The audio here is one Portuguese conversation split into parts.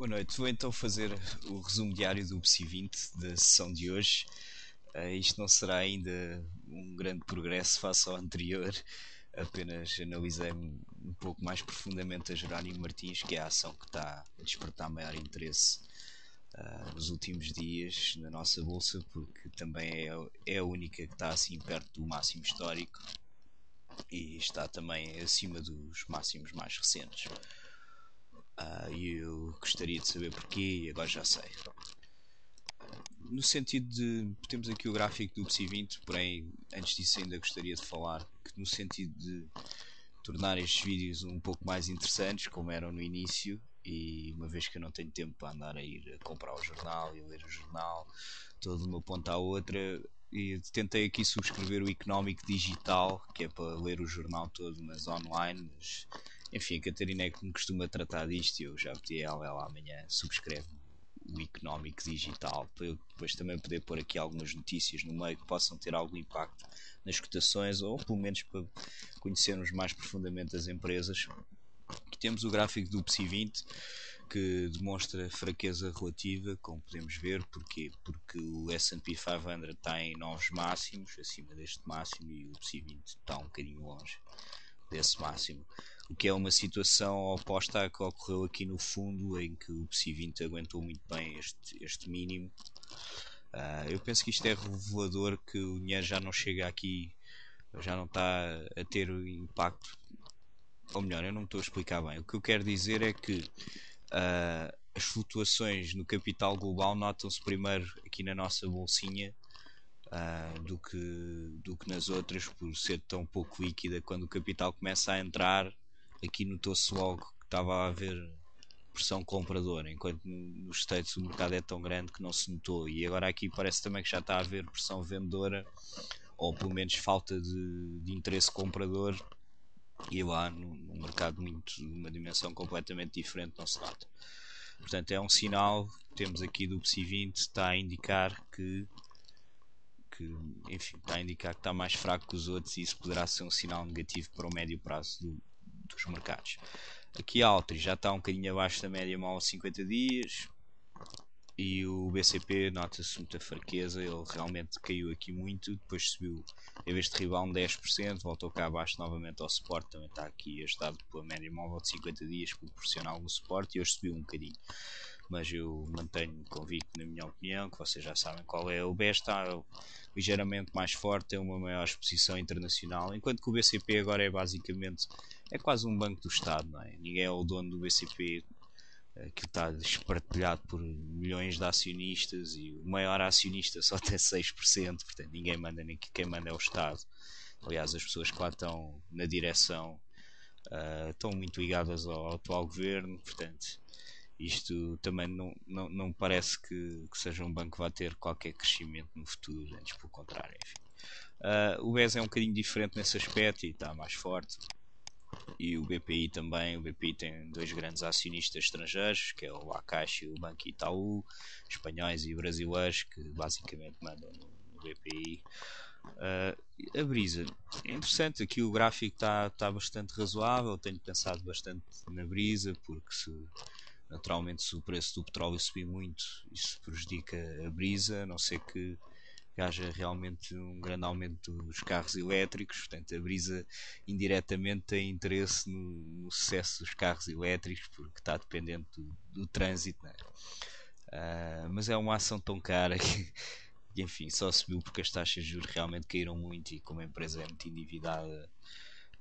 Boa noite, vou então fazer o resumo diário do PSI 20 da sessão de hoje. Uh, isto não será ainda um grande progresso face ao anterior, apenas analisei um pouco mais profundamente a Jerónimo Martins, que é a ação que está a despertar maior interesse uh, nos últimos dias na nossa bolsa, porque também é, é a única que está assim perto do máximo histórico e está também acima dos máximos mais recentes. Ah, e eu gostaria de saber porquê e agora já sei. No sentido de. Temos aqui o gráfico do PSI 20, porém, antes disso, ainda gostaria de falar que, no sentido de tornar estes vídeos um pouco mais interessantes, como eram no início, e uma vez que eu não tenho tempo para andar a ir a comprar o jornal e ler o jornal, todo de uma ponta à outra, e tentei aqui subscrever o Económico Digital, que é para ler o jornal todo, mas online, mas enfim, a Catarina é que me costuma tratar disto e eu já pedi ela, ela amanhã subscreve o Económico Digital para eu depois também poder pôr aqui algumas notícias no meio que possam ter algum impacto nas cotações ou pelo menos para conhecermos mais profundamente as empresas. Aqui temos o gráfico do PSI 20 que demonstra fraqueza relativa, como podemos ver, porquê? porque o S&P 500 está em novos máximos, acima deste máximo, e o PSI 20 está um bocadinho longe desse máximo. O que é uma situação oposta à que ocorreu aqui no fundo, em que o PSI 20 aguentou muito bem este, este mínimo. Uh, eu penso que isto é revelador que o dinheiro já não chega aqui, já não está a ter impacto. Ou melhor, eu não estou a explicar bem. O que eu quero dizer é que uh, as flutuações no capital global notam-se primeiro aqui na nossa bolsinha uh, do, que, do que nas outras, por ser tão pouco líquida. Quando o capital começa a entrar, aqui notou-se logo que estava a haver pressão compradora, enquanto nos States o mercado é tão grande que não se notou. E agora aqui parece também que já está a haver pressão vendedora, ou pelo menos falta de, de interesse comprador. E lá, num mercado muito, uma dimensão completamente diferente, não se nota. Portanto, é um sinal que temos aqui do PSI 20, está a indicar que que, enfim, está a indicar que está mais fraco que os outros e isso poderá ser um sinal negativo para o médio prazo do, dos mercados. Aqui a Altri já está um bocadinho abaixo da média móvel 50 dias e o BCP nota-se muita fraqueza, ele realmente caiu aqui muito, depois subiu em vez de rebound 10%, voltou cá abaixo novamente ao suporte, também está aqui ajudado pela média móvel de 50 dias que proporciona algum suporte e hoje subiu um bocadinho mas eu mantenho convicto na minha opinião, que vocês já sabem qual é. O BES está ligeiramente mais forte, tem uma maior exposição internacional, enquanto que o BCP agora é basicamente, é quase um banco do Estado, não é? Ninguém é o dono do BCP, que está espartilhado por milhões de acionistas e o maior acionista só tem 6%, portanto ninguém manda nem quem manda é o Estado. Aliás, as pessoas que lá estão na direção uh, estão muito ligadas ao, ao atual governo, portanto isto também não, não, não parece que, que seja um banco que vá ter qualquer crescimento no futuro, antes pelo contrário. Uh, o BES é um bocadinho diferente nesse aspecto e está mais forte. E o BPI também. O BPI tem dois grandes acionistas estrangeiros, que é o Acaixa e o Banco Itaú, espanhóis e brasileiros, que basicamente mandam no, BPI. Uh, ah, a brisa é interessante. Aqui o gráfico está tá bastante razoável. Tenho pensado bastante na brisa, porque se Naturalmente, se o preço do petróleo subir muito, isso prejudica a brisa, a não ser que haja realmente um grande aumento dos carros elétricos. Portanto, a brisa indiretamente tem interesse no, no sucesso dos carros elétricos, porque está dependente do, do trânsito. Uh, mas é uma ação tão cara que, que, enfim, só subiu porque as taxas de juros realmente caíram muito e, como a empresa é muito endividada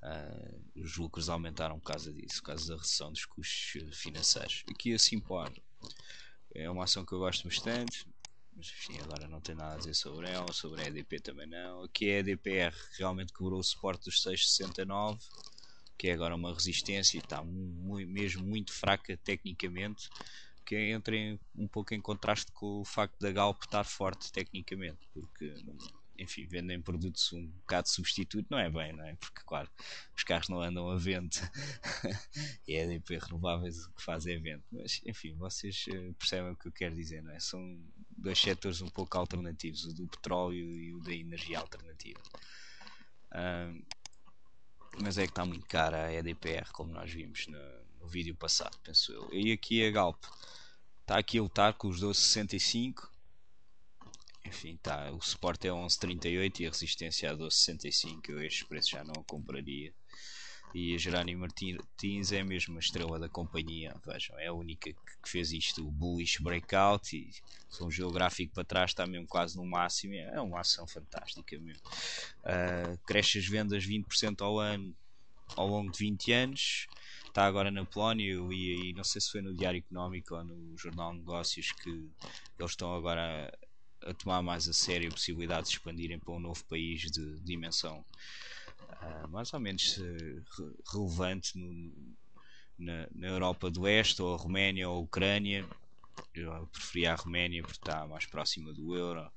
Uh, os lucros aumentaram por causa disso, por causa da redução dos custos financeiros. Aqui a Simpar é uma ação que eu gosto bastante, mas enfim, agora não tem nada a dizer sobre ela, sobre a EDP também não. Aqui é a EDPR é realmente quebrou o suporte dos 6,69, que é agora uma resistência e está muito, mesmo muito fraca tecnicamente. Que entra em, um pouco em contraste com o facto da Galp estar forte tecnicamente, porque enfim, vendem produtos um bocado substituto, não é bem, não é? Porque, claro, os carros não andam a vento e é EDP renováveis o que faz é vento. Mas, enfim, vocês eh, percebem o que eu quero dizer, não é? São dois setores um pouco alternativos, o do petróleo e o da energia alternativa. Um, mas é que está muito cara a EDPR, como nós vimos no, no vídeo passado, penso eu. E aqui a Galp está aqui a lutar com os 12,65 enfim, tá. O suporte é 11,38 e a resistência é 12,65. Eu este preço já não a compraria. E a Jerónimo Martins é mesmo a estrela da companhia. Vejam, é a única que fez isto. O bullish breakout. E se um geográfico para trás está mesmo quase no máximo. É, é uma ação fantástica mesmo. Uh, cresce as vendas 20% ao ano ao longo de 20 anos. Está agora na Polónia e, e não sei se foi no Diário Económico ou no Jornal de Negócios que eles estão agora a tomar mais a sério a possibilidade de expandirem para um novo país de, dimensão uh, mais ou menos uh, re relevante no, na, na, Europa do Oeste, ou a Roménia ou a Ucrânia. Eu preferia a Roménia porque está mais próxima do euro.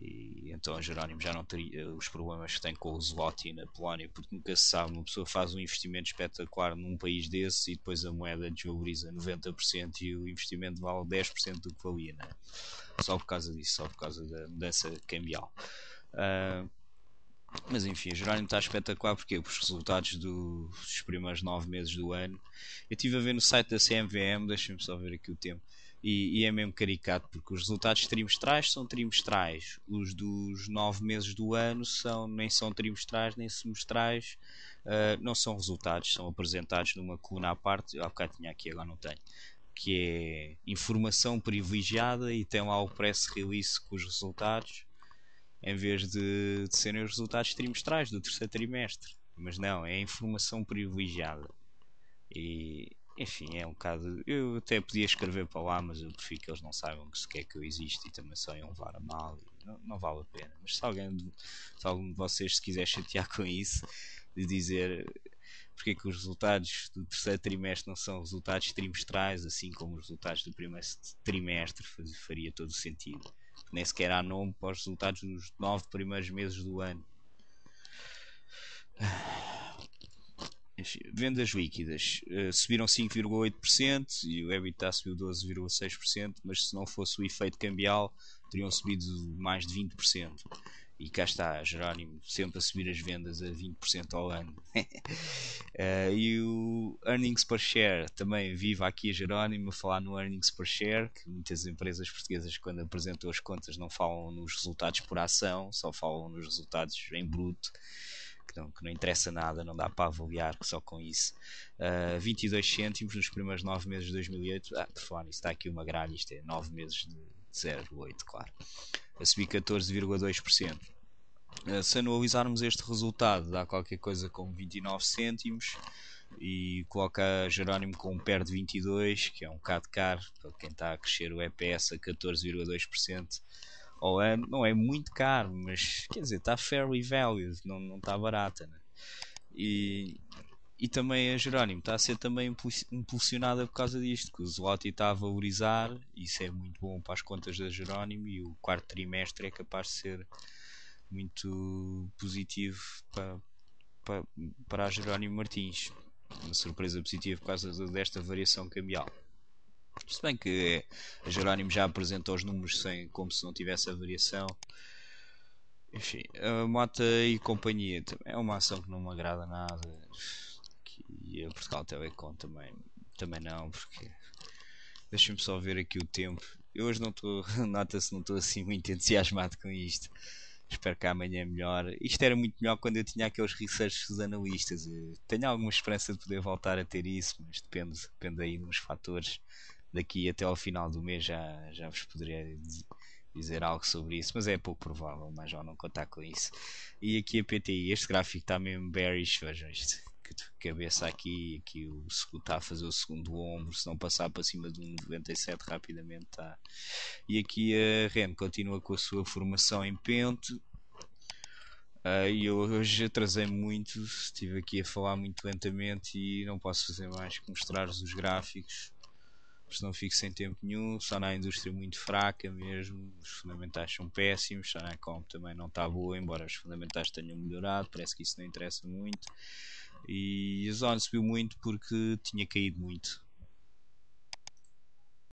E então Jerónimo já não teria eh, os problemas que tem com o Zloty na Polónia, porque nunca se sabe, uma pessoa faz um investimento espetacular num país desse e depois a moeda desvaloriza 90% e o investimento vale 10% do que valia, né? Só por causa disso, só por causa da mudança cambial. Uh, mas enfim, Jerónimo está espetacular porque os resultados do, dos primeiros 9 meses do ano. Eu estive a ver no site da CMVM, deixem-me só ver aqui o tempo. E, e, é mesmo caricato, porque os resultados trimestrais são trimestrais, os dos nove meses do ano são, nem são trimestrais nem semestrais, uh, não são resultados, são apresentados numa coluna à parte. Há bocado tinha aqui, agora não tenho. Que é informação privilegiada e tem lá o press release com os resultados, em vez de, de serem os resultados trimestrais do terceiro trimestre. Mas não, é informação privilegiada enfim, é um bocado. Eu até podia escrever para lá, mas eu prefiro que eles não saibam que sequer que eu existo e também só iam levar a mal. Não, não, vale a pena. Mas se alguém de, se algum de vocês se quiser chatear com isso, de dizer porque é que os resultados do terceiro trimestre não são resultados trimestrais, assim como os resultados do primeiro trimestre, faz, faria todo o sentido. Nem sequer há nome para os resultados dos nove primeiros meses do ano vendas líquidas uh, subiram 5,8% e o EBITDA subiu 12,6%, mas se não fosse o efeito cambial, teriam subido mais de 20%. E cá está, Jerónimo, sempre a subir as vendas a 20% ao ano. uh, e o earnings per share, também viva aqui a Jerónimo a falar no earnings per share, que muitas empresas portuguesas, quando apresentam as contas, não falam nos resultados por ação, só falam nos resultados em bruto que não, que não interessa nada, não dá para avaliar só com isso. Uh, ah, 22 cêntimos nos primeiros 9 meses de 2008. Ah, por falar está aqui uma gralha, isto é 9 meses de 0,8, claro. A subir 14,2%. Ah, se anualizarmos este resultado, dá qualquer coisa como 29 cêntimos e coloca Jerónimo com um per de 22, que é um bocado caro para quem está a crescer o EPS a 14,2% ou é, não é muito caro, mas quer dizer, está fairly valued, não, não está barata. Né? E, e também a Jerónimo está a ser também impulsionada por causa disto, que o Zloty está a valorizar, isso é muito bom para as contas da Jerónimo e o quarto trimestre é capaz de ser muito positivo para, para, para a Jerónimo Martins. Uma surpresa positiva por causa desta variação cambial. Se bem que a Jerónimo já apresenta os números sem, como se não tivesse a variação. Enfim, a Mota e Companhia também é uma ação que não me agrada nada. E a Portugal Telecom também, também não, porque. Deixa-me só ver aqui o tempo. Eu hoje não estou. Nota-se, não estou assim muito entusiasmado com isto. Espero que amanhã é melhor. Isto era muito melhor quando eu tinha aqueles researches analistas. Eu tenho alguma esperança de poder voltar a ter isso, mas depende, depende aí dos fatores daqui até ao final do mês já, já vos poderei dizer algo sobre isso, mas é pouco provável, mas já não contar com isso. E aqui a PTI, este gráfico está mesmo bearish, vejam isto. Cabeça aqui, aqui o está a fazer o segundo ombro, se não passar para cima de um 97 rapidamente está. E aqui a REN continua com a sua formação em pente, ah, e hoje atrasei muito, estive aqui a falar muito lentamente e não posso fazer mais que mostrar-vos os gráficos se não fico sem tempo nenhum, só na indústria muito fraca mesmo, os fundamentais são péssimos, só na comp também não está boa, embora os fundamentais tenham melhorado, parece que isso não interessa muito. E a zona subiu muito porque tinha caído muito.